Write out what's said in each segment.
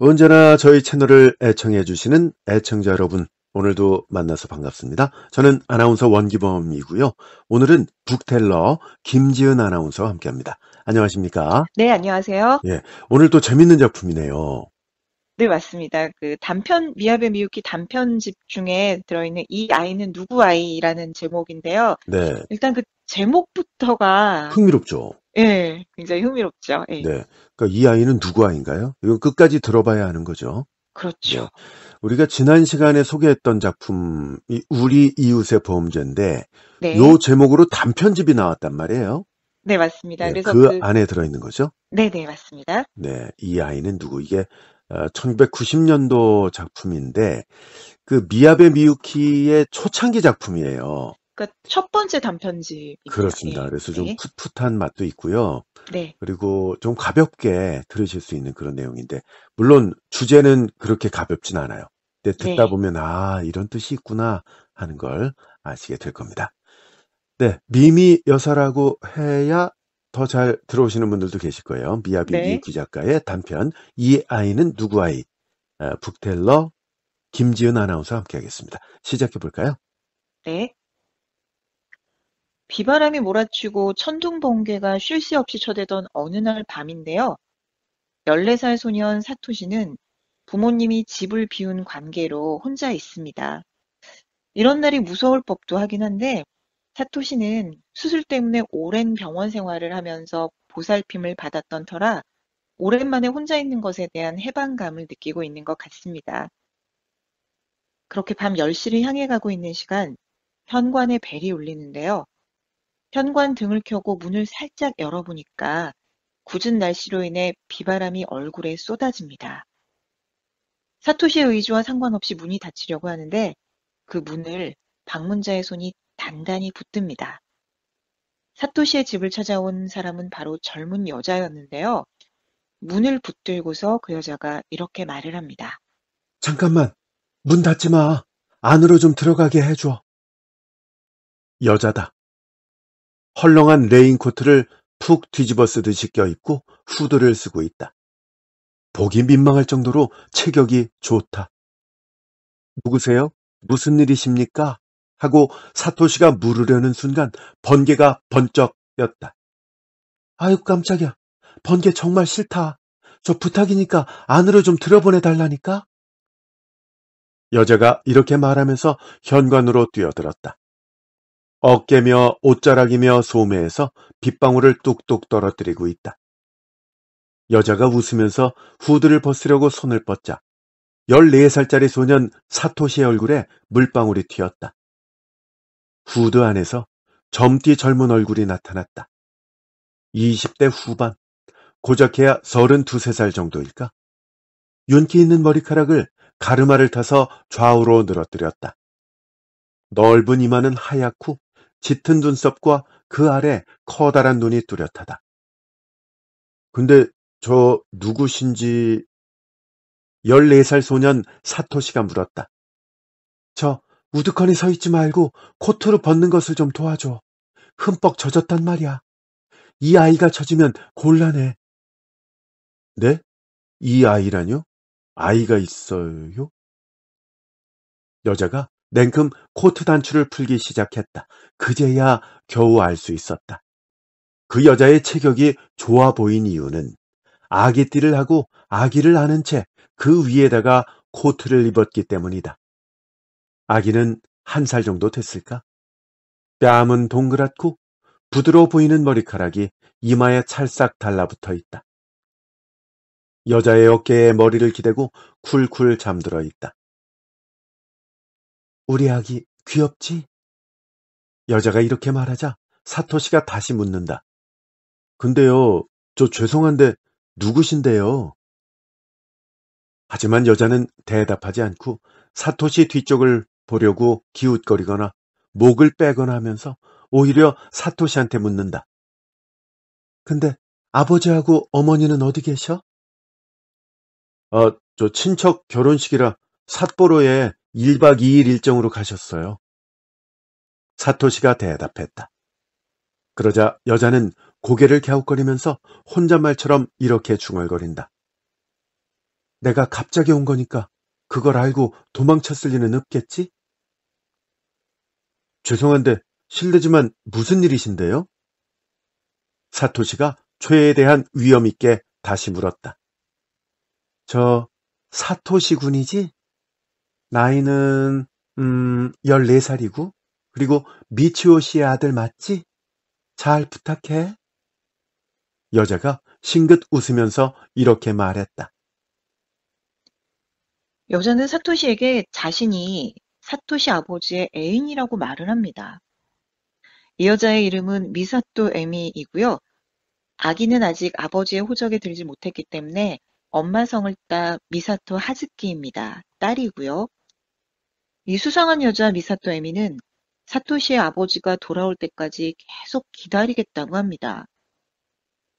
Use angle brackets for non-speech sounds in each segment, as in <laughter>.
언제나 저희 채널을 애청해 주시는 애청자 여러분, 오늘도 만나서 반갑습니다. 저는 아나운서 원기범이고요. 오늘은 북텔러 김지은 아나운서와 함께합니다. 안녕하십니까? 네, 안녕하세요. 예, 오늘 또 재밌는 작품이네요. 네, 맞습니다. 그 단편 미야베 미유키 단편집 중에 들어있는 이 아이는 누구 아이라는 제목인데요. 네. 일단 그 제목부터가 흥미롭죠. 예, 굉장히 흥미롭죠. 예. 네. 그러니까 이 아이는 누구 아이인가요? 이거 끝까지 들어봐야 하는 거죠. 그렇죠. 네. 우리가 지난 시간에 소개했던 작품 이 우리 이웃의 보험제인데 네. 요 제목으로 단편집이 나왔단 말이에요. 네, 맞습니다. 네, 그래서 그, 그 안에 들어 있는 거죠? 네, 네, 맞습니다. 네. 이 아이는 누구? 이게 1990년도 어, 작품인데 그 미야베 미유키의 초창기 작품이에요. 그러니까 첫 번째 단편집 그렇습니다. 네. 그래서 좀 예. 풋풋한 맛도 있고요. 네. 그리고 좀 가볍게 들으실 수 있는 그런 내용인데 물론 주제는 그렇게 가볍진 않아요. 근데 네. 듣다 네. 보면 아 이런 뜻이 있구나 하는 걸 아시게 될 겁니다. 네, 미미 여사라고 해야 더 잘 들어오시는 분들도 계실 거예요. 미야비기 기작가의 네. 단편 이 아이는 누구 아이? 아, 북텔러 김지은 아나운서 와 함께하겠습니다. 시작해 볼까요? 네. 비바람이 몰아치고 천둥 번개가 쉴 새 없이 쳐대던 어느 날 밤인데요. 14살 소년 사토시는 부모님이 집을 비운 관계로 혼자 있습니다. 이런 날이 무서울 법도 하긴 한데 사토시는 수술 때문에 오랜 병원 생활을 하면서 보살핌을 받았던 터라 오랜만에 혼자 있는 것에 대한 해방감을 느끼고 있는 것 같습니다. 그렇게 밤 10시를 향해 가고 있는 시간 현관에 벨이 울리는데요. 현관 등을 켜고 문을 살짝 열어보니까 굳은 날씨로 인해 비바람이 얼굴에 쏟아집니다. 사토시의 의지와 상관없이 문이 닫히려고 하는데 그 문을 방문자의 손이 단단히 붙듭니다. 사토시의 집을 찾아온 사람은 바로 젊은 여자였는데요. 문을 붙들고서 그 여자가 이렇게 말을 합니다. 잠깐만, 문 닫지 마. 안으로 좀 들어가게 해줘. 여자다. 헐렁한 레인코트를 푹 뒤집어 쓰듯이 껴입고 후드를 쓰고 있다. 보기 민망할 정도로 체격이 좋다. 누구세요? 무슨 일이십니까? 하고 사토시가 물으려는 순간 번개가 번쩍 였다. 아유 깜짝이야. 번개 정말 싫다. 저 부탁이니까 안으로 좀들어보내 달라니까? 여자가 이렇게 말하면서 현관으로 뛰어들었다. 어깨며 옷자락이며 소매에서 빗방울을 뚝뚝 떨어뜨리고 있다. 여자가 웃으면서 후드를 벗으려고 손을 뻗자 14살짜리 소년 사토시의 얼굴에 물방울이 튀었다. 후드 안에서 젊디 젊은 얼굴이 나타났다. 20대 후반, 고작해야 32살 세 정도일까? 윤기 있는 머리카락을 가르마를 타서 좌우로 늘어뜨렸다. 넓은 이마는 하얗고 짙은 눈썹과 그 아래 커다란 눈이 뚜렷하다. 근데 저 누구신지 14살 소년 사토시가 물었다. 저우드컨에서 있지 말고 코트로 벗는 것을 좀 도와줘. 흠뻑 젖었단 말이야. 이 아이가 젖으면 곤란해. 네? 이 아이라뇨? 아이가 있어요? 여자가 냉큼 코트 단추를 풀기 시작했다. 그제야 겨우 알 수 있었다. 그 여자의 체격이 좋아 보인 이유는 아기띠를 하고 아기를 안는채 그 위에다가 코트를 입었기 때문이다. 아기는 한 살 정도 됐을까? 뺨은 동그랗고 부드러워 보이는 머리카락이 이마에 찰싹 달라붙어 있다. 여자의 어깨에 머리를 기대고 쿨쿨 잠들어 있다. 우리 아기 귀엽지? 여자가 이렇게 말하자 사토시가 다시 묻는다. 근데요, 저 죄송한데 누구신데요? 하지만 여자는 대답하지 않고 사토시 뒤쪽을 보려고 기웃거리거나 목을 빼거나 하면서 오히려 사토시한테 묻는다. 근데 아버지하고 어머니는 어디 계셔? 아, 저 친척 결혼식이라 삿포로에 1박 2일 일정으로 가셨어요. 사토시가 대답했다. 그러자 여자는 고개를 갸웃거리면서 혼잣말처럼 이렇게 중얼거린다. 내가 갑자기 온 거니까 그걸 알고 도망쳤을 리는 없겠지? 죄송한데 실례지만 무슨 일이신데요? 사토시가 최에 대한 위험 있게 다시 물었다. 저 사토시 군이지? 나이는 음, 14살이고 그리고 미치오 씨의 아들 맞지? 잘 부탁해. 여자가 싱긋 웃으면서 이렇게 말했다. 여자는 사토시에게 자신이 사토시 아버지의 애인이라고 말을 합니다. 이 여자의 이름은 미사토 에미이고요. 아기는 아직 아버지의 호적에 들지 못했기 때문에 엄마 성을 따 미사토 하즈키입니다. 딸이고요. 이 수상한 여자 미사토 에미는 사토시의 아버지가 돌아올 때까지 계속 기다리겠다고 합니다.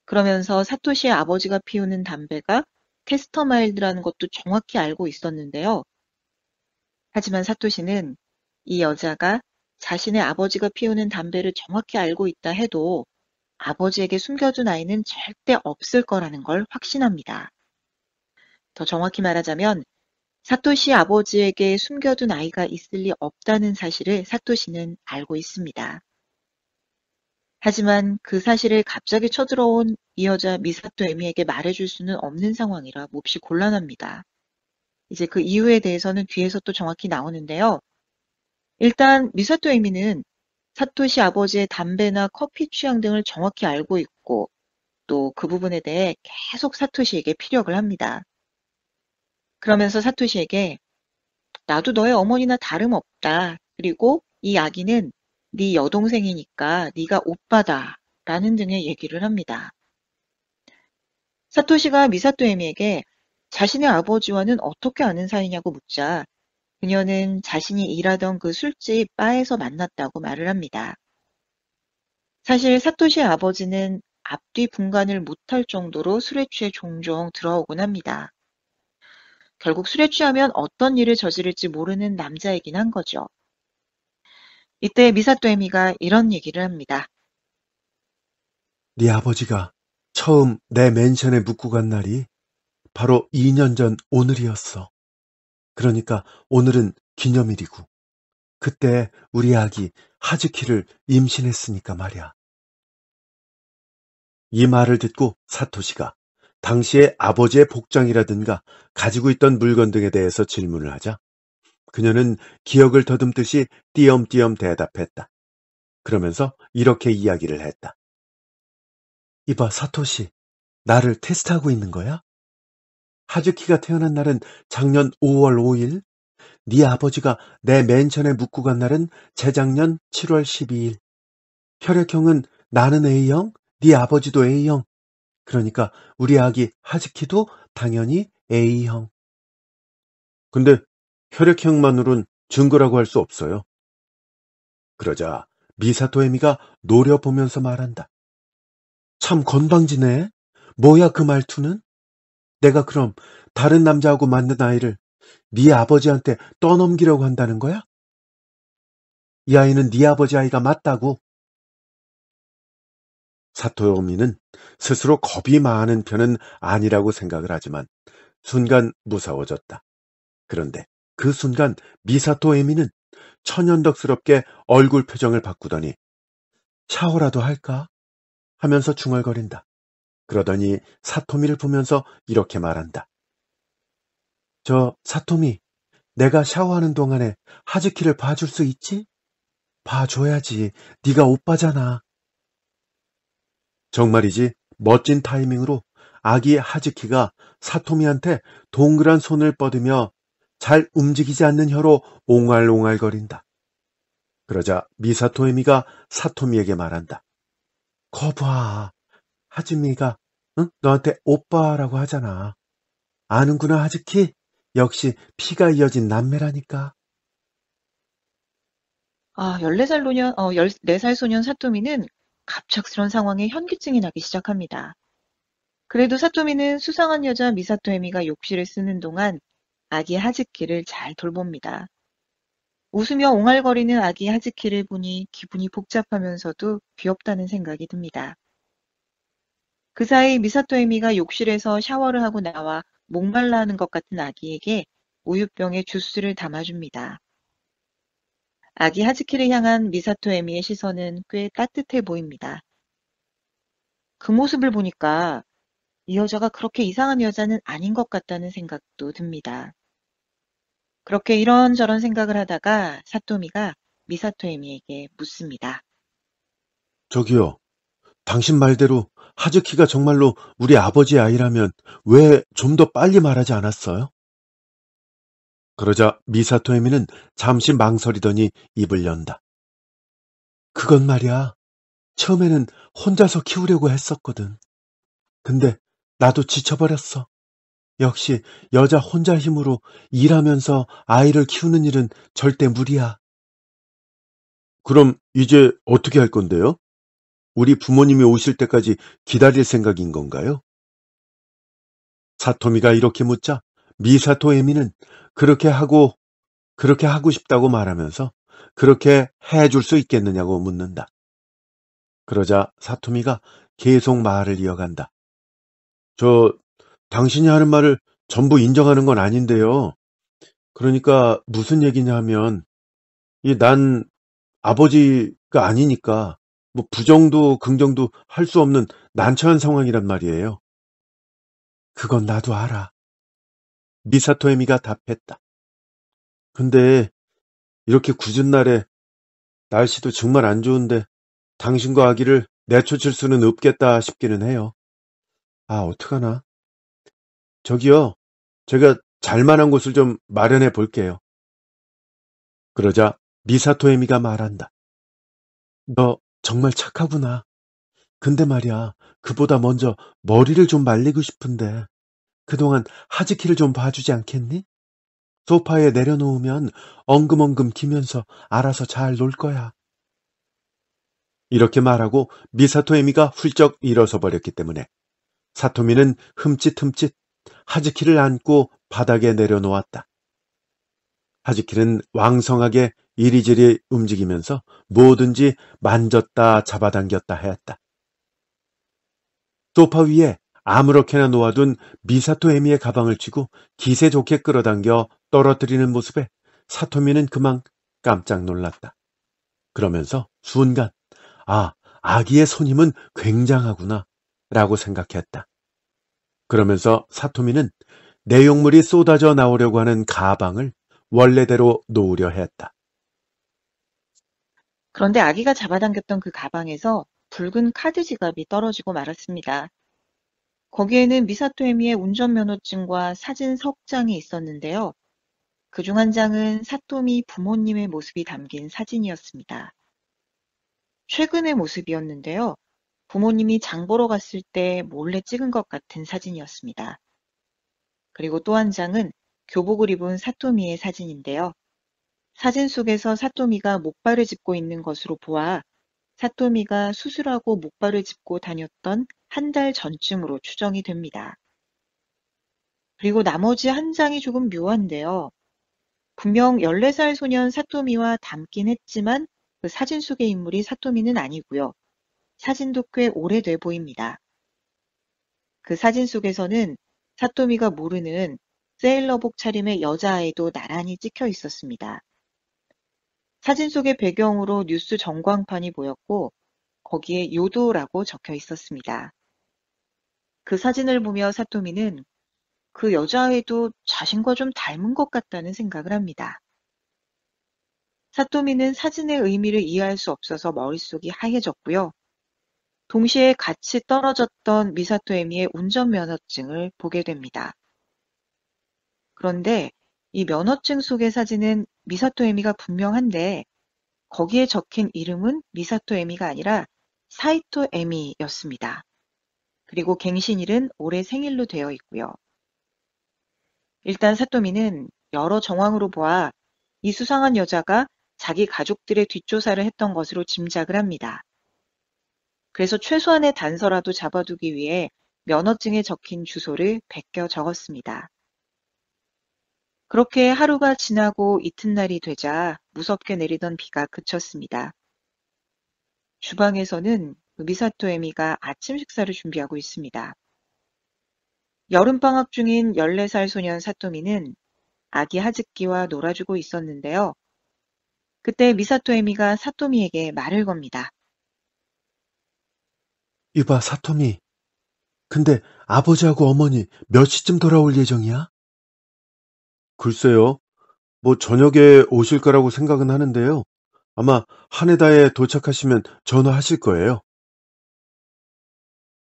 그러면서 사토시의 아버지가 피우는 담배가 테스터 마일드라는 것도 정확히 알고 있었는데요. 하지만 사토시는 이 여자가 자신의 아버지가 피우는 담배를 정확히 알고 있다 해도 아버지에게 숨겨둔 아이는 절대 없을 거라는 걸 확신합니다. 더 정확히 말하자면 사토시 아버지에게 숨겨둔 아이가 있을 리 없다는 사실을 사토시는 알고 있습니다. 하지만 그 사실을 갑자기 쳐들어온 이 여자 미사토 에미에게 말해줄 수는 없는 상황이라 몹시 곤란합니다. 이제 그 이유에 대해서는 뒤에서 또 정확히 나오는데요. 일단 미사토 에미는 사토시 아버지의 담배나 커피 취향 등을 정확히 알고 있고 또 그 부분에 대해 계속 사토시에게 피력을 합니다. 그러면서 사토시에게 나도 너의 어머니나 다름없다. 그리고 이 아기는 네 여동생이니까 네가 오빠다. 라는 등의 얘기를 합니다. 사토시가 미사토 에미에게 자신의 아버지와는 어떻게 아는 사이냐고 묻자 그녀는 자신이 일하던 그 술집 바에서 만났다고 말을 합니다. 사실 사토시의 아버지는 앞뒤 분간을 못할 정도로 술에 취해 종종 들어오곤 합니다. 결국 술에 취하면 어떤 일을 저지를지 모르는 남자이긴 한 거죠. 이때 미사또 에미가 이런 얘기를 합니다. 네 아버지가 처음 내 맨션에 묵고 간 날이 바로 2년 전 오늘이었어. 그러니까 오늘은 기념일이고 그때 우리 아기 하즈키를 임신했으니까 말이야. 이 말을 듣고 사토시가 당시에 아버지의 복장이라든가 가지고 있던 물건 등에 대해서 질문을 하자 그녀는 기억을 더듬듯이 띄엄띄엄 대답했다. 그러면서 이렇게 이야기를 했다. 이봐, 사토시. 나를 테스트하고 있는 거야? 하즈키가 태어난 날은 작년 5월 5일. 네 아버지가 내 맨션에 묵고 간 날은 재작년 7월 12일. 혈액형은 나는 A형, 네 아버지도 A형, 그러니까 우리 아기 하즈키도 당연히 A형. 근데 혈액형만으론 증거라고 할 수 없어요. 그러자 미사토 에미가 노려보면서 말한다. 참 건방지네. 뭐야 그 말투는? 내가 그럼 다른 남자하고 만든 아이를 네 아버지한테 떠넘기려고 한다는 거야? 이 아이는 네 아버지 아이가 맞다고. 사토미는 스스로 겁이 많은 편은 아니라고 생각을 하지만 순간 무서워졌다. 그런데 그 순간 미사토 에미는 천연덕스럽게 얼굴 표정을 바꾸더니 샤워라도 할까? 하면서 중얼거린다. 그러더니 사토미를 보면서 이렇게 말한다. 저 사토미, 내가 샤워하는 동안에 하즈키를 봐줄 수 있지? 봐줘야지. 네가 오빠잖아. 정말이지 멋진 타이밍으로 아기 하즈키가 사토미한테 동그란 손을 뻗으며 잘 움직이지 않는 혀로 옹알옹알거린다. 그러자 미사토에미가 사토미에게 말한다. 거봐, 하즈미가 응? 너한테 오빠라고 하잖아. 아는구나 하즈키? 역시 피가 이어진 남매라니까. 아, 14살 노년, 어, 14살 소년 사토미는 갑작스런 상황에 현기증이 나기 시작합니다. 그래도 사토미는 수상한 여자 미사토 에미가 욕실을 쓰는 동안 아기 하즈키를 잘 돌봅니다. 웃으며 옹알거리는 아기 하즈키를 보니 기분이 복잡하면서도 귀엽다는 생각이 듭니다. 그 사이 미사토 에미가 욕실에서 샤워를 하고 나와 목말라 하는 것 같은 아기에게 우유병에 주스를 담아줍니다. 아기 하즈키를 향한 미사토 에미의 시선은 꽤 따뜻해 보입니다. 그 모습을 보니까 이 여자가 그렇게 이상한 여자는 아닌 것 같다는 생각도 듭니다. 그렇게 이런저런 생각을 하다가 사토미가 미사토 에미에게 묻습니다. 저기요, 당신 말대로 하즈키가 정말로 우리 아버지 아이라면 왜 좀 더 빨리 말하지 않았어요? 그러자 미사토에미는 잠시 망설이더니 입을 연다. 그건 말이야. 처음에는 혼자서 키우려고 했었거든. 근데 나도 지쳐버렸어. 역시 여자 혼자 힘으로 일하면서 아이를 키우는 일은 절대 무리야. 그럼 이제 어떻게 할 건데요? 우리 부모님이 오실 때까지 기다릴 생각인 건가요? 사토미가 이렇게 묻자 미사토 에미는 그렇게 하고 그렇게 하고 싶다고 말하면서 그렇게 해줄 수 있겠느냐고 묻는다. 그러자 사토미가 계속 말을 이어간다. 저 당신이 하는 말을 전부 인정하는 건 아닌데요. 그러니까 무슨 얘기냐 하면 난 아버지가 아니니까 뭐 부정도 긍정도 할 수 없는 난처한 상황이란 말이에요. 그건 나도 알아. 미사토에미가 답했다. 근데 이렇게 굳은 날에 날씨도 정말 안 좋은데 당신과 아기를 내쫓을 수는 없겠다 싶기는 해요. 아, 어떡하나. 저기요, 제가 잘만한 곳을 좀 마련해 볼게요. 그러자 미사토에미가 말한다. 너 정말 착하구나. 근데 말이야, 그보다 먼저 머리를 좀 말리고 싶은데. 그동안 하즈키를 좀 봐주지 않겠니? 소파에 내려놓으면 엉금엉금 기면서 알아서 잘 놀 거야. 이렇게 말하고 미사토 에미가 훌쩍 일어서 버렸기 때문에 사토미는 흠칫흠칫 하즈키를 안고 바닥에 내려놓았다. 하즈키는 왕성하게 이리저리 움직이면서 뭐든지 만졌다 잡아당겼다 하였다. 소파 위에 아무렇게나 놓아둔 미사토 에미의 가방을 치고 기세 좋게 끌어당겨 떨어뜨리는 모습에 사토미는 그만 깜짝 놀랐다. 그러면서 순간 아 아기의 손님은 굉장하구나 라고 생각했다. 그러면서 사토미는 내용물이 쏟아져 나오려고 하는 가방을 원래대로 놓으려 했다. 그런데 아기가 잡아당겼던 그 가방에서 붉은 카드 지갑이 떨어지고 말았습니다. 거기에는 미사토에미의 운전면허증과 사진 석 장이 있었는데요. 그 중 한 장은 사토미 부모님의 모습이 담긴 사진이었습니다. 최근의 모습이었는데요. 부모님이 장 보러 갔을 때 몰래 찍은 것 같은 사진이었습니다. 그리고 또 한 장은 교복을 입은 사토미의 사진인데요. 사진 속에서 사토미가 목발을 짚고 있는 것으로 보아 사토미가 수술하고 목발을 짚고 다녔던 한달 전쯤으로 추정이 됩니다. 그리고 나머지 한 장이 조금 묘한데요. 분명 14살 소년 사토미와 닮긴 했지만 그 사진 속의 인물이 사토미는 아니고요. 사진도 꽤 오래돼 보입니다. 그 사진 속에서는 사토미가 모르는 세일러복 차림의 여자아이도 나란히 찍혀 있었습니다. 사진 속의 배경으로 뉴스 전광판이 보였고 거기에 요도라고 적혀 있었습니다. 그 사진을 보며 사토미는 그 여자아이도 자신과 좀 닮은 것 같다는 생각을 합니다. 사토미는 사진의 의미를 이해할 수 없어서 머릿속이 하얘졌고요. 동시에 같이 떨어졌던 미사토 에미의 운전면허증을 보게 됩니다. 그런데 이 면허증 속의 사진은 미사토 에미가 분명한데 거기에 적힌 이름은 미사토 에미가 아니라 사이토 에미였습니다. 그리고 갱신일은 올해 생일로 되어 있고요. 일단 사토미는 여러 정황으로 보아 이 수상한 여자가 자기 가족들의 뒷조사를 했던 것으로 짐작을 합니다. 그래서 최소한의 단서라도 잡아두기 위해 면허증에 적힌 주소를 베껴 적었습니다. 그렇게 하루가 지나고 이튿날이 되자 무섭게 내리던 비가 그쳤습니다. 주방에서는 미사토 에미가 아침 식사를 준비하고 있습니다. 여름방학 중인 14살 소년 사토미는 아기 하즈키와 놀아주고 있었는데요. 그때 미사토 에미가 사토미에게 말을 겁니다. 이봐, 사토미. 근데 아버지하고 어머니 몇 시쯤 돌아올 예정이야? 글쎄요. 뭐 저녁에 오실 거라고 생각은 하는데요. 아마 하네다에 도착하시면 전화하실 거예요.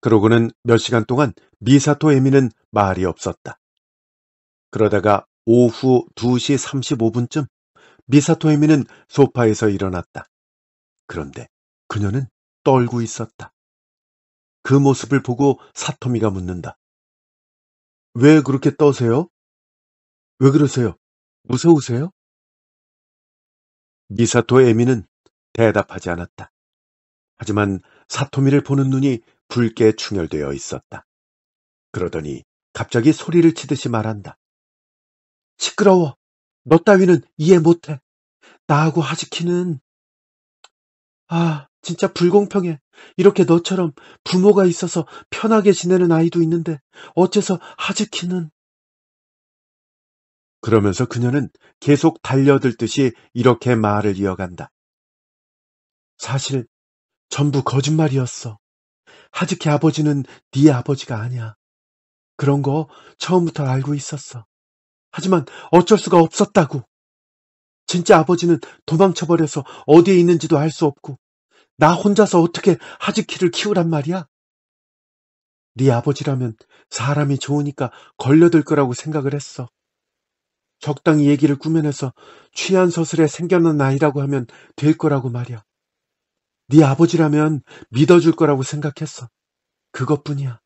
그러고는 몇 시간 동안 미사토 에미는 말이 없었다. 그러다가 오후 2시 35분쯤 미사토 에미는 소파에서 일어났다. 그런데 그녀는 떨고 있었다. 그 모습을 보고 사토미가 묻는다. 왜 그렇게 떠세요? 왜 그러세요? 무서우세요? 미사토 에미는 대답하지 않았다. 하지만 사토미를 보는 눈이 붉게 충혈되어 있었다. 그러더니 갑자기 소리를 치듯이 말한다. 시끄러워. 너 따위는 이해 못해. 나하고 하지키는... 아, 진짜 불공평해. 이렇게 너처럼 부모가 있어서 편하게 지내는 아이도 있는데 어째서 하지키는... 그러면서 그녀는 계속 달려들듯이 이렇게 말을 이어간다. 사실 전부 거짓말이었어. 하즈키 아버지는 네 아버지가 아니야. 그런 거 처음부터 알고 있었어. 하지만 어쩔 수가 없었다고. 진짜 아버지는 도망쳐버려서 어디에 있는지도 알 수 없고 나 혼자서 어떻게 하즈키를 키우란 말이야? 네 아버지라면 사람이 좋으니까 걸려들 거라고 생각을 했어. 적당히 얘기를 꾸며내서 취한 서슬에 생겨난 아이라고 하면 될 거라고 말이야. 네 아버지라면 믿어줄 거라고 생각했어. 그것뿐이야.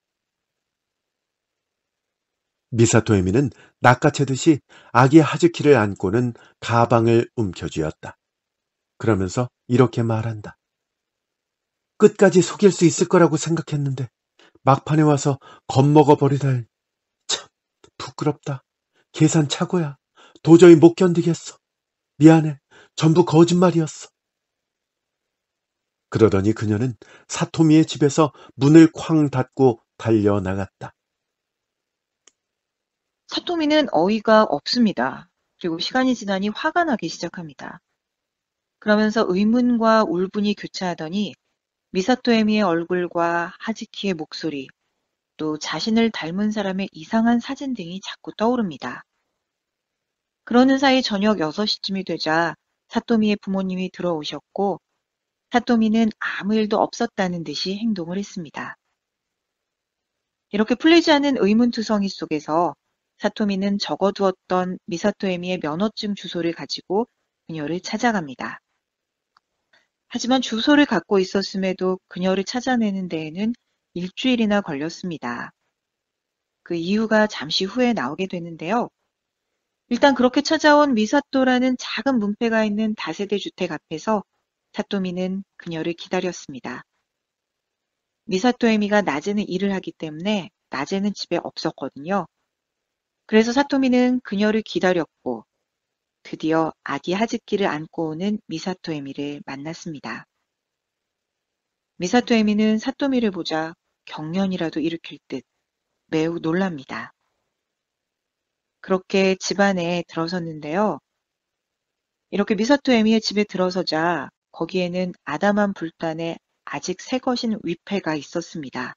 미사토 에미는 낚아채듯이 아기 하즈키를 안고는 가방을 움켜쥐었다. 그러면서 이렇게 말한다. 끝까지 속일 수 있을 거라고 생각했는데 막판에 와서 겁먹어 버리다니 참 부끄럽다. 계산 착오야. 도저히 못 견디겠어. 미안해. 전부 거짓말이었어. 그러더니 그녀는 사토미의 집에서 문을 쾅 닫고 달려나갔다. 사토미는 어이가 없습니다. 그리고 시간이 지나니 화가 나기 시작합니다. 그러면서 의문과 울분이 교차하더니 미사토 에미의 얼굴과 하지키의 목소리, 또 자신을 닮은 사람의 이상한 사진 등이 자꾸 떠오릅니다. 그러는 사이 저녁 6시쯤이 되자 사토미의 부모님이 들어오셨고 사토미는 아무 일도 없었다는 듯이 행동을 했습니다. 이렇게 풀리지 않은 의문투성이 속에서 사토미는 적어두었던 미사토에미의 면허증 주소를 가지고 그녀를 찾아갑니다. 하지만 주소를 갖고 있었음에도 그녀를 찾아내는 데에는 일주일이나 걸렸습니다. 그 이유가 잠시 후에 나오게 되는데요. 일단 그렇게 찾아온 미사토라는 작은 문패가 있는 다세대 주택 앞에서 사또미는 그녀를 기다렸습니다. 미사토에미가 낮에는 일을 하기 때문에 낮에는 집에 없었거든요. 그래서 사토미는 그녀를 기다렸고 드디어 아기 하즈키를 안고 오는 미사토에미를 만났습니다. 미사토에미는 사토미를 보자 경련이라도 일으킬 듯 매우 놀랍니다. 그렇게 집안에 들어섰는데요. 이렇게 미사토에미의 집에 들어서자 거기에는 아담한 불단에 아직 새 것인 위패가 있었습니다.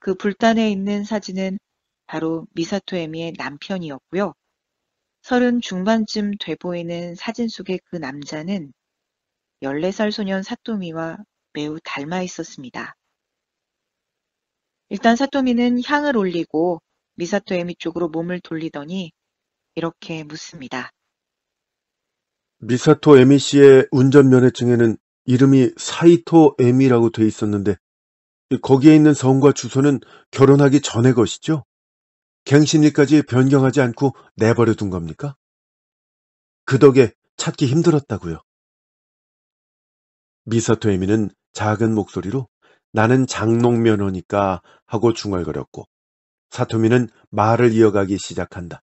그 불단에 있는 사진은 바로 미사토 에미의 남편이었고요. 서른 중반쯤 돼 보이는 사진 속의 그 남자는 14살 소년 사토미와 매우 닮아 있었습니다. 일단 사토미는 향을 올리고 미사토 에미 쪽으로 몸을 돌리더니 이렇게 묻습니다. 미사토 에미 e 씨의 운전면허증에는 이름이 사이토 에미라고 돼 있었는데 거기에 있는 성과 주소는 결혼하기 전의 것이죠? 갱신일까지 변경하지 않고 내버려 둔 겁니까? 그 덕에 찾기 힘들었다고요. 미사토 에미는 작은 목소리로 나는 장롱면허니까 하고 중얼거렸고 사토미는 말을 이어가기 시작한다.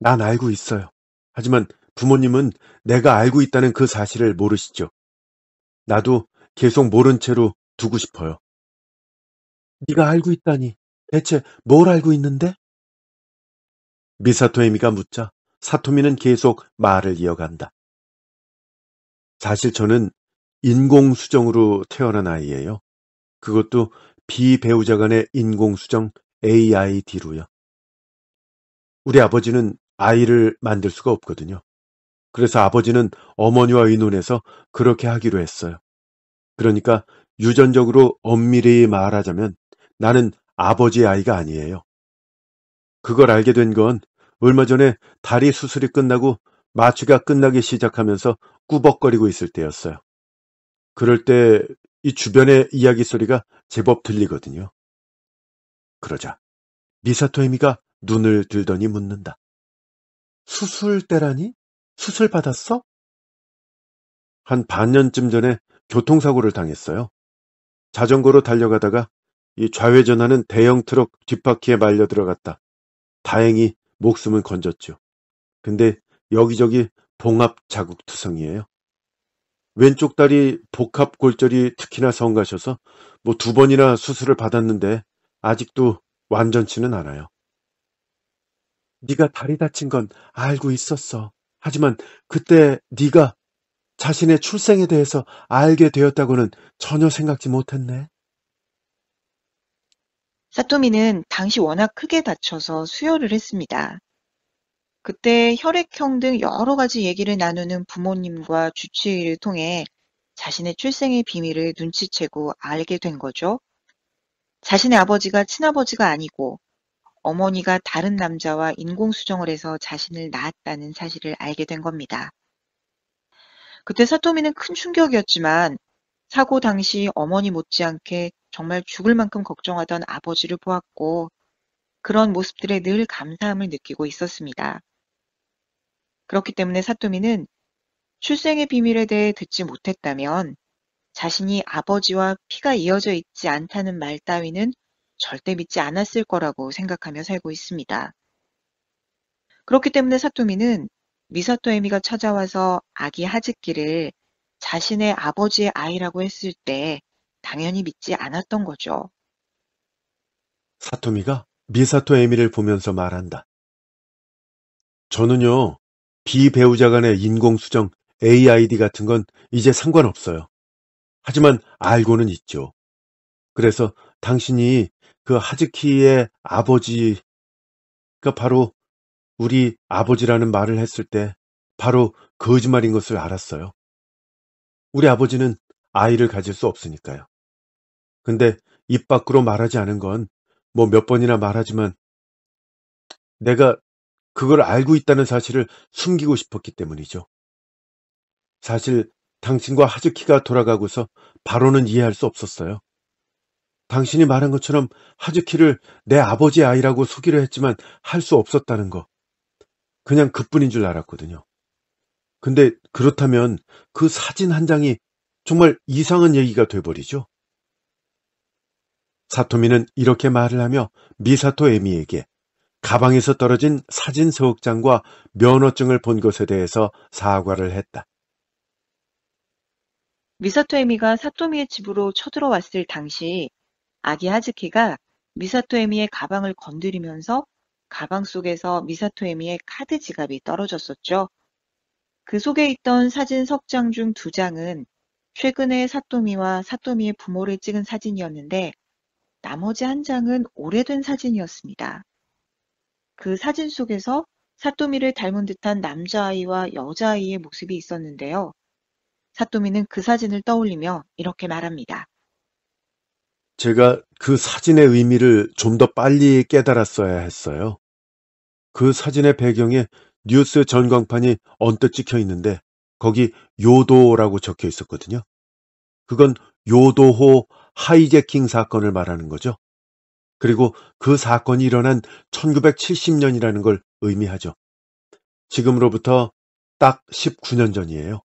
난 알고 있어요. 하지만 부모님은 내가 알고 있다는 그 사실을 모르시죠. 나도 계속 모른 채로 두고 싶어요. 네가 알고 있다니 대체 뭘 알고 있는데? 미사토에미가 묻자 사토미는 계속 말을 이어간다. 사실 저는 인공수정으로 태어난 아이예요. 그것도 비배우자 간의 인공수정 AID로요. 우리 아버지는 아이를 만들 수가 없거든요. 그래서 아버지는 어머니와 의논해서 그렇게 하기로 했어요. 그러니까 유전적으로 엄밀히 말하자면 나는 아버지의 아이가 아니에요. 그걸 알게 된 건 얼마 전에 다리 수술이 끝나고 마취가 끝나기 시작하면서 꾸벅거리고 있을 때였어요. 그럴 때 이 주변의 이야기 소리가 제법 들리거든요. 그러자 미사토에미가 눈을 들더니 묻는다. 수술 때라니? 수술 받았어? 한 반년쯤 전에 교통사고를 당했어요. 자전거로 달려가다가 이 좌회전하는 대형 트럭 뒷바퀴에 말려 들어갔다. 다행히 목숨은 건졌죠. 근데 여기저기 봉합 자국 투성이에요. 왼쪽 다리 복합 골절이 특히나 성가셔서 뭐 두 번이나 수술을 받았는데 아직도 완전치는 않아요. 네가 다리 다친 건 알고 있었어. 하지만 그때 네가 자신의 출생에 대해서 알게 되었다고는 전혀 생각지 못했네. 사토미는 당시 워낙 크게 다쳐서 수혈을 했습니다. 그때 혈액형 등 여러 가지 얘기를 나누는 부모님과 주치의를 통해 자신의 출생의 비밀을 눈치채고 알게 된 거죠. 자신의 아버지가 친아버지가 아니고 어머니가 다른 남자와 인공수정을 해서 자신을 낳았다는 사실을 알게 된 겁니다. 그때 사토미는 큰 충격이었지만 사고 당시 어머니 못지않게 정말 죽을 만큼 걱정하던 아버지를 보았고 그런 모습들에 늘 감사함을 느끼고 있었습니다. 그렇기 때문에 사토미는 출생의 비밀에 대해 듣지 못했다면 자신이 아버지와 피가 이어져 있지 않다는 말 따위는 절대 믿지 않았을 거라고 생각하며 살고 있습니다. 그렇기 때문에 사토미는 미사토 에미가 찾아와서 아기 하즈키를 자신의 아버지의 아이라고 했을 때 당연히 믿지 않았던 거죠. 사토미가 미사토 에미를 보면서 말한다. 저는요, 비배우자 간의 인공수정 AID 같은 건 이제 상관없어요. 하지만 알고는 있죠. 그래서 당신이 그 하즈키의 아버지가 바로 우리 아버지라는 말을 했을 때 바로 거짓말인 것을 알았어요. 우리 아버지는 아이를 가질 수 없으니까요. 근데 입 밖으로 말하지 않은 건 뭐 몇 번이나 말하지만 내가 그걸 알고 있다는 사실을 숨기고 싶었기 때문이죠. 사실 당신과 하즈키가 돌아가고서 바로는 이해할 수 없었어요. 당신이 말한 것처럼 하즈키를 내 아버지 아이라고 속이려 했지만 할 수 없었다는 거. 그냥 그뿐인 줄 알았거든요. 근데 그렇다면 그 사진 한 장이 정말 이상한 얘기가 돼버리죠. 사토미는 이렇게 말을 하며 미사토 에미에게 가방에서 떨어진 사진 서극장과 면허증을 본 것에 대해서 사과를 했다. 미사토 에미가 사토미의 집으로 쳐들어왔을 당시 아기 하즈키가 미사토에미의 가방을 건드리면서 가방 속에서 미사토에미의 카드 지갑이 떨어졌었죠. 그 속에 있던 사진 석장 중 두 장은 최근에 사토미와 사토미의 부모를 찍은 사진이었는데 나머지 한 장은 오래된 사진이었습니다. 그 사진 속에서 사토미를 닮은 듯한 남자아이와 여자아이의 모습이 있었는데요. 사토미는 그 사진을 떠올리며 이렇게 말합니다. 제가 그 사진의 의미를 좀 더 빨리 깨달았어야 했어요. 그 사진의 배경에 뉴스 전광판이 언뜻 찍혀 있는데 거기 요도라고 적혀 있었거든요. 그건 요도호 하이제킹 사건을 말하는 거죠. 그리고 그 사건이 일어난 1970년이라는 걸 의미하죠. 지금으로부터 딱 19년 전이에요.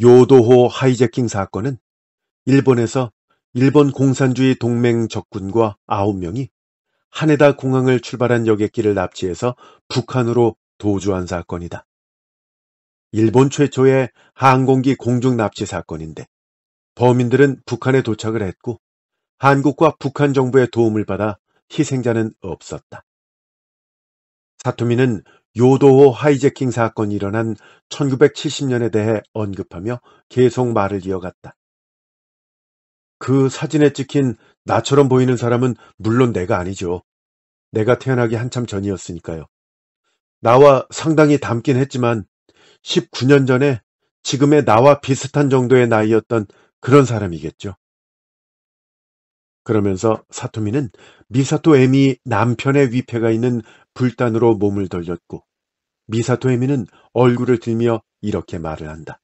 요도호 하이제킹 사건은 일본에서 일본 공산주의 동맹 적군과 9명이 하네다 공항을 출발한 여객기를 납치해서 북한으로 도주한 사건이다. 일본 최초의 항공기 공중 납치 사건인데 범인들은 북한에 도착을 했고 한국과 북한 정부의 도움을 받아 희생자는 없었다. 사토미는 요도호 하이제킹 사건이 일어난 1970년에 대해 언급하며 계속 말을 이어갔다. 그 사진에 찍힌 나처럼 보이는 사람은 물론 내가 아니죠. 내가 태어나기 한참 전이었으니까요. 나와 상당히 닮긴 했지만 19년 전에 지금의 나와 비슷한 정도의 나이였던 그런 사람이겠죠. 그러면서 사토미는 미사토 에미 남편의 위패가 있는 불단으로 몸을 돌렸고 미사토 에미는 얼굴을 들며 이렇게 말을 한다.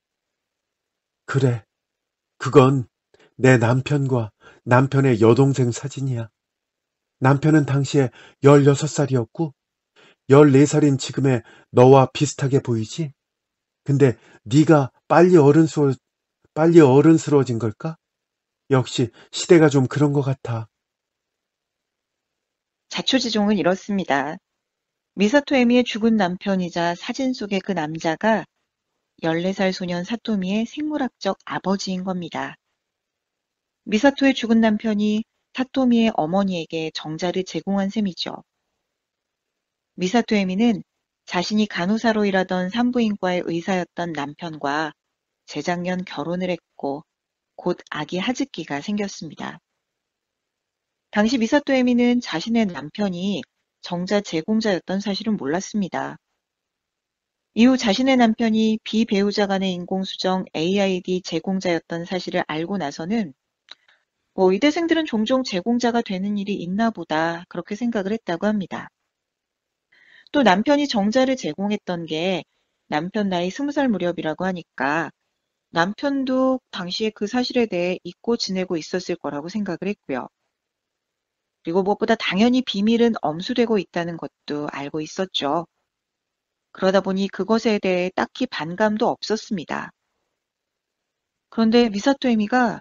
그래, 그건 내 남편과 남편의 여동생 사진이야. 남편은 당시에 16살이었고 14살인 지금의 너와 비슷하게 보이지? 근데 네가 빨리 어른스러 빨리 어른스러워진 걸까? 역시 시대가 좀 그런 것 같아. 자초지종은 이렇습니다. 미사토 에미의 죽은 남편이자 사진 속의 그 남자가 14살 소년 사토미의 생물학적 아버지인 겁니다. 미사토의 죽은 남편이 사토미의 어머니에게 정자를 제공한 셈이죠. 미사토에미는 자신이 간호사로 일하던 산부인과의 의사였던 남편과 재작년 결혼을 했고 곧 아기 하즈키가 생겼습니다. 당시 미사토 에미는 자신의 남편이 정자 제공자였던 사실은 몰랐습니다. 이후 자신의 남편이 비배우자 간의 인공수정 AID 제공자였던 사실을 알고 나서는 뭐 이대생들은 종종 제공자가 되는 일이 있나 보다 그렇게 생각을 했다고 합니다. 또 남편이 정자를 제공했던 게 남편 나이 스무 살 무렵이라고 하니까 남편도 당시에 그 사실에 대해 잊고 지내고 있었을 거라고 생각을 했고요. 그리고 무엇보다 당연히 비밀은 엄수되고 있다는 것도 알고 있었죠. 그러다 보니 그것에 대해 딱히 반감도 없었습니다. 그런데 미사토에미가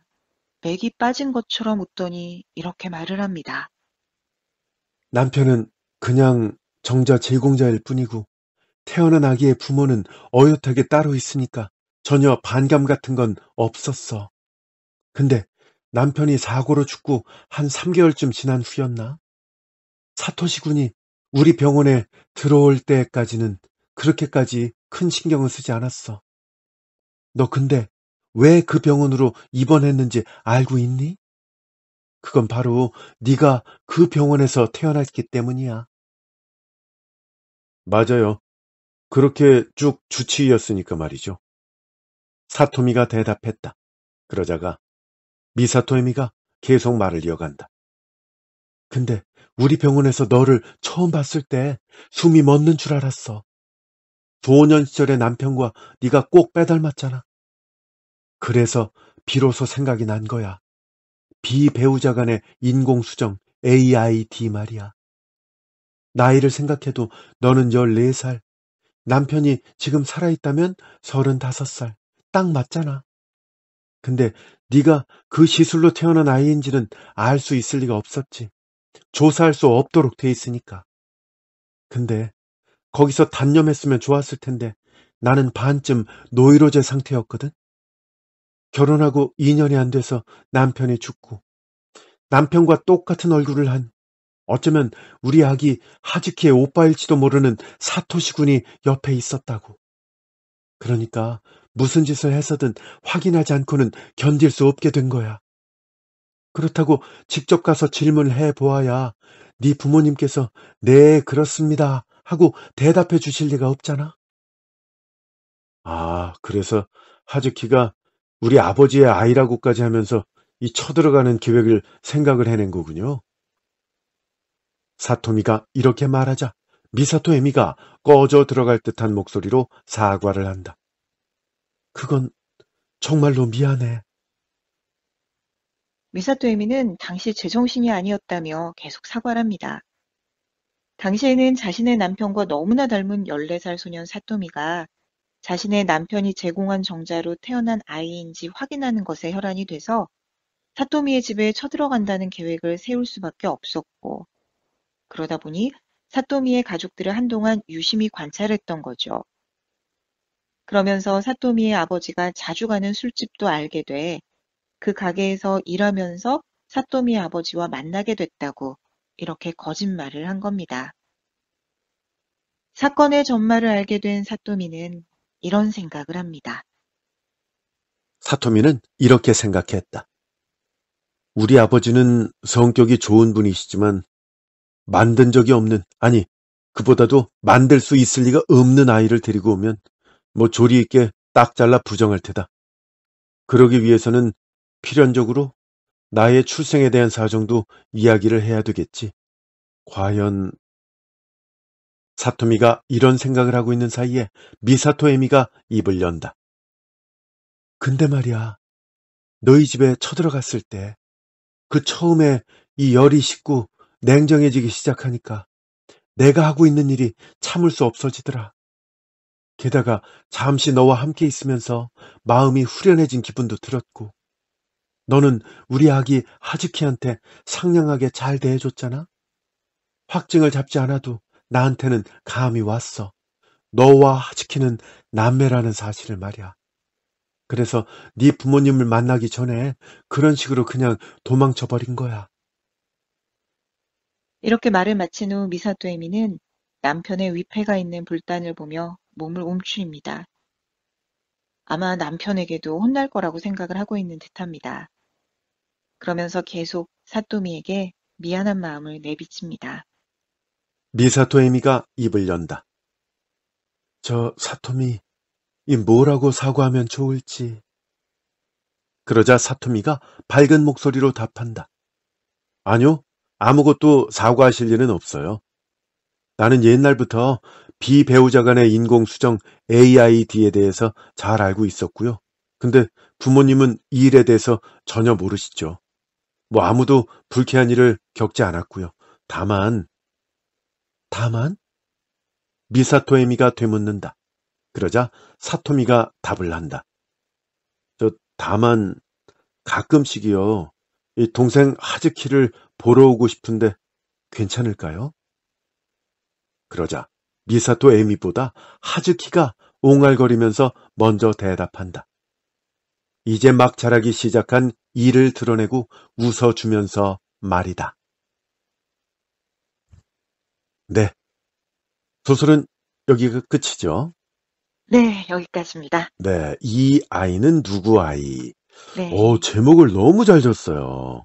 맥이 빠진 것처럼 웃더니 이렇게 말을 합니다. 남편은 그냥 정자 제공자일 뿐이고 태어난 아기의 부모는 어엿하게 따로 있으니까 전혀 반감 같은 건 없었어. 근데 남편이 사고로 죽고 한 3개월쯤 지난 후였나? 사토시 군이 우리 병원에 들어올 때까지는 그렇게까지 큰 신경을 쓰지 않았어. 너 근데 왜그 병원으로 입원했는지 알고 있니? 그건 바로 네가 그 병원에서 태어났기 때문이야. 맞아요. 그렇게 쭉 주치의였으니까 말이죠. 사토미가 대답했다. 그러자가 미사토미가 계속 말을 이어간다. 근데 우리 병원에서 너를 처음 봤을 때 숨이 멎는 줄 알았어. 소년 시절의 남편과 네가 꼭 빼닮았잖아. 그래서 비로소 생각이 난 거야. 비배우자 간의 인공수정 AIT 말이야. 나이를 생각해도 너는 14살, 남편이 지금 살아있다면 35살, 딱 맞잖아. 근데 네가 그 시술로 태어난 아이인지는 알 수 있을 리가 없었지. 조사할 수 없도록 돼 있으니까. 근데 거기서 단념했으면 좋았을 텐데 나는 반쯤 노이로제 상태였거든. 결혼하고 2년이 안 돼서 남편이 죽고 남편과 똑같은 얼굴을 한 어쩌면 우리 아기 하즈키의 오빠일지도 모르는 사토시 군이 옆에 있었다고. 그러니까 무슨 짓을 해서든 확인하지 않고는 견딜 수 없게 된 거야. 그렇다고 직접 가서 질문을 해 보아야 네 부모님께서 네 그렇습니다 하고 대답해 주실 리가 없잖아. 아 그래서 하즈키가 우리 아버지의 아이라고까지 하면서 이 쳐들어가는 계획을 생각을 해낸 거군요. 사토미가 이렇게 말하자 미사토 에미가 꺼져 들어갈 듯한 목소리로 사과를 한다. 그건 정말로 미안해. 미사토 에미는 당시 제정신이 아니었다며 계속 사과를 합니다. 당시에는 자신의 남편과 너무나 닮은 14살 소년 사토미가 자신의 남편이 제공한 정자로 태어난 아이인지 확인하는 것에 혈안이 돼서 사토미의 집에 쳐들어간다는 계획을 세울 수밖에 없었고 그러다 보니 사토미의 가족들을 한동안 유심히 관찰했던 거죠. 그러면서 사토미의 아버지가 자주 가는 술집도 알게 돼 그 가게에서 일하면서 사토미의 아버지와 만나게 됐다고 이렇게 거짓말을 한 겁니다. 사건의 전말을 알게 된 사토미는 이런 생각을 합니다. 사토미는 이렇게 생각했다. 우리 아버지는 성격이 좋은 분이시지만 만든 적이 없는, 아니, 그보다도 만들 수 있을 리가 없는 아이를 데리고 오면 뭐 조리 있게 딱 잘라 부정할 테다. 그러기 위해서는 필연적으로 나의 출생에 대한 사정도 이야기를 해야 되겠지. 과연 사토미가 이런 생각을 하고 있는 사이에 미사토 에미가 입을 연다. 근데 말이야, 너희 집에 쳐들어갔을 때, 그 처음에 이 열이 식고 냉정해지기 시작하니까 내가 하고 있는 일이 참을 수 없어지더라. 게다가 잠시 너와 함께 있으면서 마음이 후련해진 기분도 들었고, 너는 우리 아기 하즈키한테 상냥하게 잘 대해줬잖아? 확증을 잡지 않아도 나한테는 감이 왔어. 너와 지키는 남매라는 사실을 말이야. 그래서 네 부모님을 만나기 전에 그런 식으로 그냥 도망쳐버린 거야. 이렇게 말을 마친 후 미사토 에미는 남편의 위패가 있는 불단을 보며 몸을 움츠립니다. 아마 남편에게도 혼날 거라고 생각을 하고 있는 듯합니다. 그러면서 계속 사또미에게 미안한 마음을 내비칩니다. 미사토 에미가 입을 연다. 저 사토미, 이 뭐라고 사과하면 좋을지. 그러자 사토미가 밝은 목소리로 답한다. 아니요, 아무것도 사과하실 일은 없어요. 나는 옛날부터 비배우자 간의 인공수정 AID에 대해서 잘 알고 있었고요. 근데 부모님은 이 일에 대해서 전혀 모르시죠. 뭐 아무도 불쾌한 일을 겪지 않았고요. 다만 다만 미사토에미가 되묻는다. 그러자 사토미가 답을 한다. 저 다만 가끔씩이요. 이 동생 하즈키를 보러 오고 싶은데 괜찮을까요? 그러자 미사토 에미보다 하즈키가 옹알거리면서 먼저 대답한다. 이제 막 자라기 시작한 이를 드러내고 웃어주면서 말이다. 네. 소설은 여기가 끝이죠? 네, 여기까지입니다. 네. 이 아이는 누구 아이? 네. 어 제목을 너무 잘 졌어요.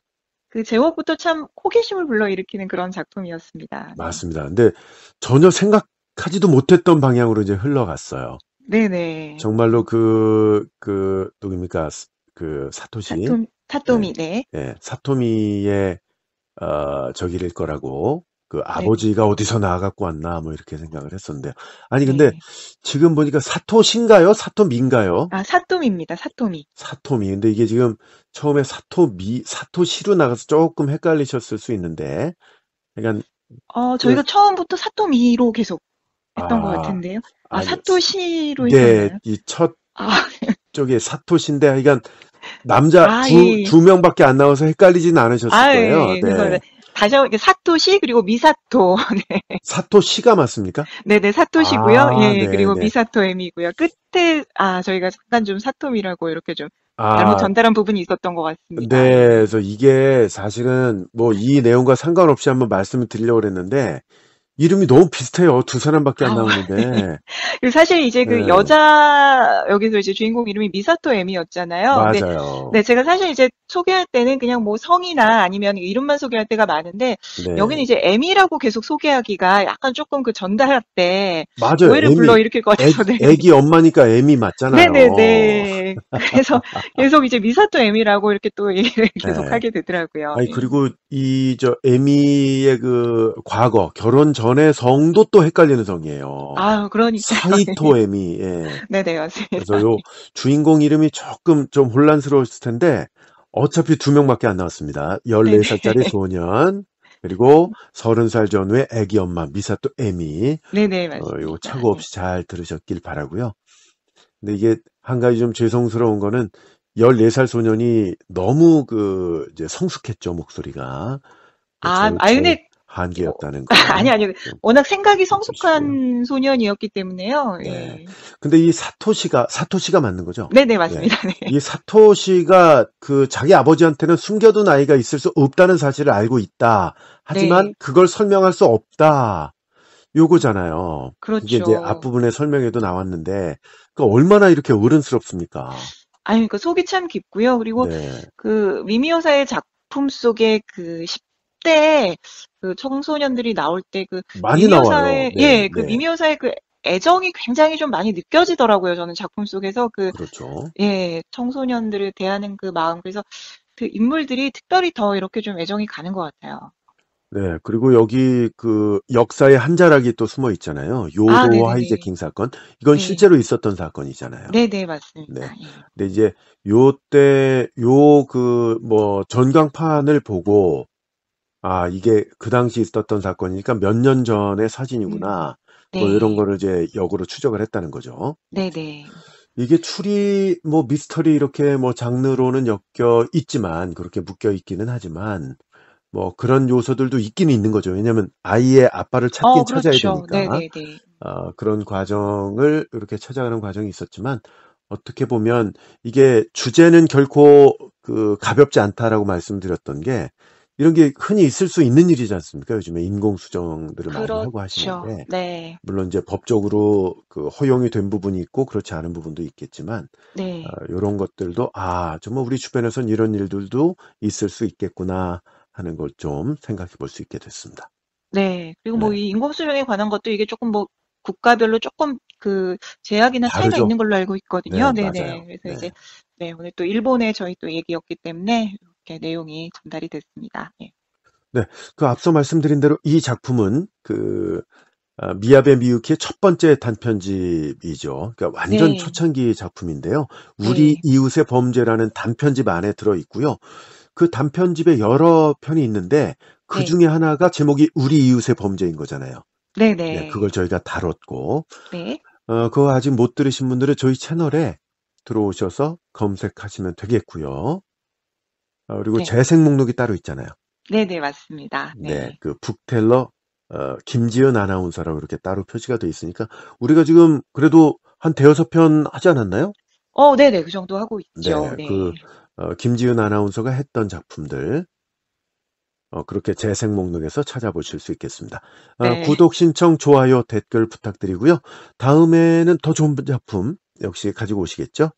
그 제목부터 참 호기심을 불러일으키는 그런 작품이었습니다. 맞습니다. 근데 전혀 생각하지도 못했던 방향으로 이제 흘러갔어요. 네네. 네. 정말로 그, 그, 누굽니까? 그, 사토시. 사톰, 사토미, 네. 예, 사토미의, 어, 저기일 거라고. 그 네. 아버지가 어디서 나아갖고 왔나 뭐 이렇게 생각을 했었는데 아니 근데 네. 지금 보니까 사토신가요? 사토미인가요? 아, 사토미입니다. 사토미. 사토미. 근데 이게 지금 처음에 사토미, 사토시로 나가서 조금 헷갈리셨을 수 있는데 그러니까 어, 그 저희가 처음부터 사토미로 계속 했던 것 아, 같은데요. 아, 아니, 사토시로 네, 이첫 아, 네. <laughs> 쪽에 사토신데 그러니까 남자 아, 두, 예. 두 명밖에 안 나와서 헷갈리진 않으셨을 아, 거예요. 예. 네. 그래서 다시 한번 사토시 그리고 미사토. <laughs> 네. 사토시가 맞습니까? 네네 사토시고요. 아, 예 네네. 그리고 네. 미사토 M이고요. 끝에 아 저희가 잠깐 좀 사토미라고 이렇게 좀 아, 잘못 전달한 부분이 있었던 것 같습니다. 네, 그래서 이게 사실은 뭐 이 내용과 상관없이 한번 말씀을 드리려고 했는데 이름이 너무 비슷해요. 두 사람밖에 안 아, 나오는데. <laughs> 네. 사실 이제 그 네. 여자 여기서 이제 주인공 이름이 미사토 에미였잖아요. 맞아요. 네, 네, 제가 사실 이제 소개할 때는 그냥 뭐 성이나 아니면 이름만 소개할 때가 많은데 네. 여기는 이제 에미라고 계속 소개하기가 약간 조금 그 전달할 때 맞아요. 오해를 불러 이렇게 것 같아서. 애, 애기 엄마니까 에미 맞잖아요. 네네네. 네, 네. 그래서 <laughs> 계속 이제 미사토 에미라고 이렇게 또 얘기를 계속 하게 되더라고요. 아니 그리고 이저 에미의 그 과거 결혼 전에 성도 또 헷갈리는 성이에요. 아, 그러니까 사이토 에미. 예. 네네 <laughs> 네, 맞습니다. 그래서 요 주인공 이름이 조금 좀 혼란스러웠을 텐데 어차피 두 명밖에 안 나왔습니다. 14살짜리 소년 그리고 30살 전후의 아기 엄마 미사토 에미. 네네 맞습니다. 어, 요 착오 없이 잘 들으셨길 바라고요. 근데 이게 한 가지 좀 죄송스러운 거는 14살 소년이 너무 그 이제 성숙했죠, 목소리가. 아, 그 아 근데 한계였다는 어, 거. 아니 아니. 워낙 생각이 성숙한 그렇죠. 소년이었기 때문에요. 네. 예. 네. 근데 이 사토시가 사토시가 맞는 거죠? 네, 네, 네, 맞습니다. 네. 이 사토시가 그 자기 아버지한테는 숨겨둔 아이가 있을 수 없다는 사실을 알고 있다. 하지만 네. 그걸 설명할 수 없다. 요거잖아요. 그렇죠. 이게 이제 그렇죠. 앞부분에 설명에도 나왔는데 그 그러니까 얼마나 이렇게 어른스럽습니까? 아니 그니까 속이 참 깊고요. 그리고 네. 그 미미 여사의 작품 속에 그 10대 그 청소년들이 나올 때그 미미 여사의 네, 예, 네. 그 네. 미미 여사의 그 애정이 굉장히 좀 많이 느껴지더라고요. 저는 작품 속에서 그 그렇죠. 예, 청소년들을 대하는 그 마음. 그래서 그 인물들이 특별히 더 이렇게 좀 애정이 가는 것 같아요. 네. 그리고 여기 그 역사의 한 자락이 또 숨어 있잖아요. 아, 요도 네 하이제킹 사건. 이건 네. 실제로 있었던 사건이잖아요. 네네. 네, 맞습니다. 네. 예. 근데 이제 요 때 요 그 뭐 전광판을 보고 아 이게 그 당시 있었던 사건이니까 몇 년 전의 사진이구나. 음. 뭐 이런 네. 거를 이제 역으로 추적을 했다는 거죠. 네네. 이게 추리 뭐 미스터리 이렇게 뭐 장르로는 엮여 있지만 그렇게 묶여 있기는 하지만 뭐 그런 요소들도 있기는 있는 거죠. 왜냐하면 아이의 아빠를 찾긴 어, 그렇죠. 찾아야 되니까 어, 그런 과정을 이렇게 찾아가는 과정이 있었지만 어떻게 보면 이게 주제는 결코 그 가볍지 않다라고 말씀드렸던 게 이런 게 흔히 있을 수 있는 일이지 않습니까? 요즘에 인공수정들을 그렇죠. 많이 하고 그렇죠. 하시는데. 네. 물론 이제 법적으로 그 허용이 된 부분이 있고 그렇지 않은 부분도 있겠지만. 네. 어, 이런 것들도, 아, 정말 우리 주변에선 이런 일들도 있을 수 있겠구나. 하는 걸 좀 생각해 볼 수 있게 됐습니다. 네. 그리고 뭐 네. 이 인공수령에 관한 것도 이게 조금 뭐 국가별로 조금 그 제약이나 다르죠. 차이가 있는 걸로 알고 있거든요. 네, 네 그래서 네. 이제 네, 오늘 또 일본의 저희 또 얘기였기 때문에 이렇게 내용이 전달이 됐습니다. 네. 네. 그 앞서 말씀드린 대로 이 작품은 그 아, 미야베 미유키의 첫 번째 단편집이죠. 그러니까 완전 네. 초창기 작품인데요. 네. 우리 이웃의 범죄라는 단편집 안에 들어 있고요. 그 단편집에 여러 편이 있는데 그 네. 중에 하나가 제목이 우리 이웃의 범죄인 거잖아요. 네네. 네, 네. 예, 그걸 저희가 다뤘고, 네. 어, 그거 아직 못 들으신 분들은 저희 채널에 들어오셔서 검색하시면 되겠고요. 어, 그리고 네. 재생 목록이 따로 있잖아요. 네네, 네, 맞습니다. 네, 네그 북텔러 어, 김지연 아나운서라고 이렇게 따로 표시가 돼 있으니까 우리가 지금 그래도 한 대여섯 편 하지 않았나요? 어, 네네, 그 정도 하고 있죠. 네, 네. 그 어, 김지윤 아나운서가 했던 작품들 어, 그렇게 재생 목록에서 찾아보실 수 있겠습니다. 어, 네. 구독, 신청, 좋아요, 댓글 부탁드리고요. 다음에는 더 좋은 작품 역시 가지고 오시겠죠?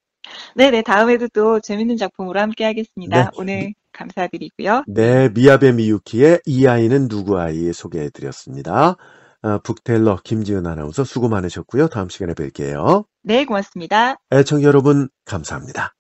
네네, 다음에도 또 재밌는 작품으로 함께 하겠습니다. 네. 오늘 감사드리고요. 네, 미야베 미유키의 이 아이는 누구 아이 소개해드렸습니다. 어, 북텔러 김지은 아나운서 수고 많으셨고요. 다음 시간에 뵐게요. 네, 고맙습니다. 애청 여러분, 감사합니다.